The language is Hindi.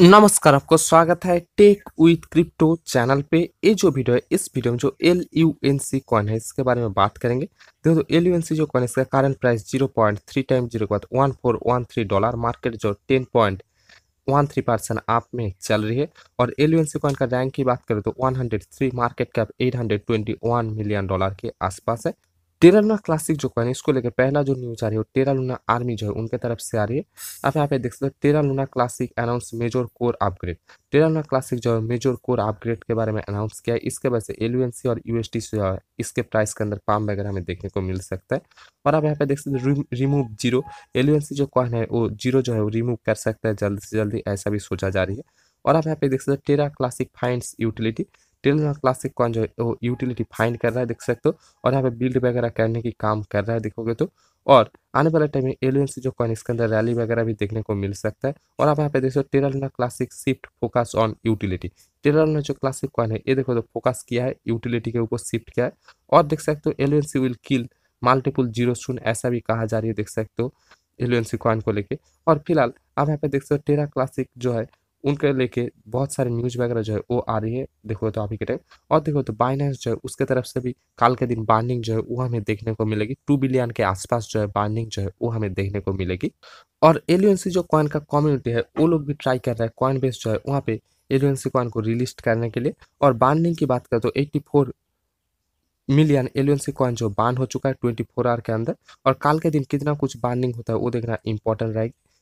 नमस्कार आपको स्वागत है टेक विथ क्रिप्टो चैनल पे ये जो वीडियो है इस वीडियो में जो L U N C coin है इसके बारे में बात करेंगे दोस्तों एल यू एन सी जो कॉइन है इसका current price zero point three time zero के बाद one four one three dollar market जो ten point one three percent आप में चल रही है और L U N C coin का रैंक की बात करें तो one hundred three market cap eight hundred twenty one million dollar के आसपास है टेरालुना क्लासिक जो कॉइन है इसको लेकर पहला जो न्यूज आ रही है वो टेरालुना आर्मी जो है उनके तरफ से आ रही है आप यहाँ पे देख सकते हो Terra Luna classic announce major core upgrade Terra Luna classic जो है मेजर कोर अपग्रेड के बारे में अनाउंस किया है इसके वजह से एलयूएनसी और यूएसटी जो है इसके प्राइस के अंदर पाम वगैरह हमें देखने को मिल सकता है और आप यहाँ पे देख सकते हो रिमूव जीरो एलयूएनसी जो कॉइन है वो जीरो जो है वो रिमूव कर सकता है जल्द से जल्दी ऐसा भी सोचा जा रही है और आप यहाँ पे देख सकते हो Terra classic find utility Telegram classic coin जो है वो यूटिलिटी फाइंड कर रहा है देख सकते हो और यहाँ पे बिल्ड वगैरह करने की काम कर रहा है देखोगे तो और आने वाले टाइम में एलियन से जो कॉइन इसके अंदर रैली वगैरह भी देखने को मिल सकता है और आप यहाँ पे देख सकते हो देखो Terra Luna classic shift focus on utility Terra Luna जो क्लासिक कॉइन है ये देखो तो फोकस किया है यूटिलिटी के ऊपर शिफ्ट किया है और देख सकते हो alien C will kill multiple zero शून्य ऐसा भी कहा जा रही है देख सकते हो एलियन सी कॉइन को लेकर और फिलहाल आप यहाँ पे देख सकते हो टेरा क्लासिक जो है उनके लेके बहुत सारे न्यूज़ वगैरह जो है वो आ रही है देखो तो अभी के टाइम और देखो तो बाइनेंस जो है उसके तरफ से भी कल के दिन बाइंडिंग जो है वो हमें देखने को मिलेगी टू बिलियन के आसपास जो है बाइंडिंग जो है वो हमें देखने को मिलेगी और एलियंसी जो कॉइन का कम्युनिटी है वो लोग भी ट्राई कर रहे हैं कॉइन बेस जो है वहाँ पे एलियंसी कॉइन को रिलीज करने के लिए और बाइंडिंग की बात करें तो एट्टी मिलियन एलियंसी कॉइन जो बान हो चुका है ट्वेंटी फोर आवर के अंदर और कल के दिन कितना कुछ बार्निंग होता है वो देखना इंपॉर्टेंट रहेगा